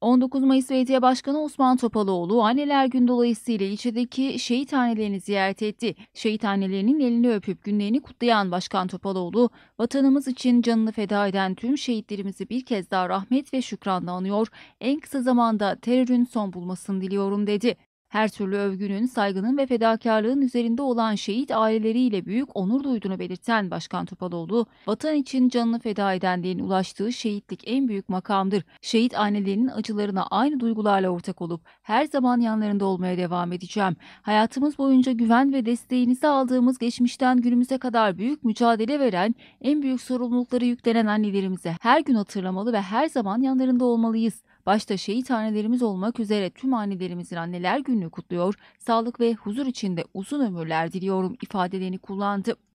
19 Mayıs Belediye Başkanı Osman Topaloğlu anneler gün dolayısıyla ilçedeki şehit annelerini ziyaret etti. Şehit annelerinin elini öpüp günlerini kutlayan Başkan Topaloğlu, vatanımız için canını feda eden tüm şehitlerimizi bir kez daha rahmet ve şükranla anıyor, en kısa zamanda terörün son bulmasını diliyorum dedi. Her türlü övgünün, saygının ve fedakarlığın üzerinde olan şehit aileleriyle büyük onur duyduğunu belirten Başkan Topaloğlu, vatan için canını feda edenlerin ulaştığı şehitlik en büyük makamdır. Şehit annelerinin acılarına aynı duygularla ortak olup her zaman yanlarında olmaya devam edeceğim. Hayatımız boyunca güven ve desteğinizi aldığımız geçmişten günümüze kadar büyük mücadele veren, en büyük sorumlulukları yüklenen annelerimize her gün hatırlamalı ve her zaman yanlarında olmalıyız başta şehit annelerimiz olmak üzere tüm annelerimizin anneler gününü kutluyor, sağlık ve huzur içinde uzun ömürler diliyorum ifadelerini kullandı.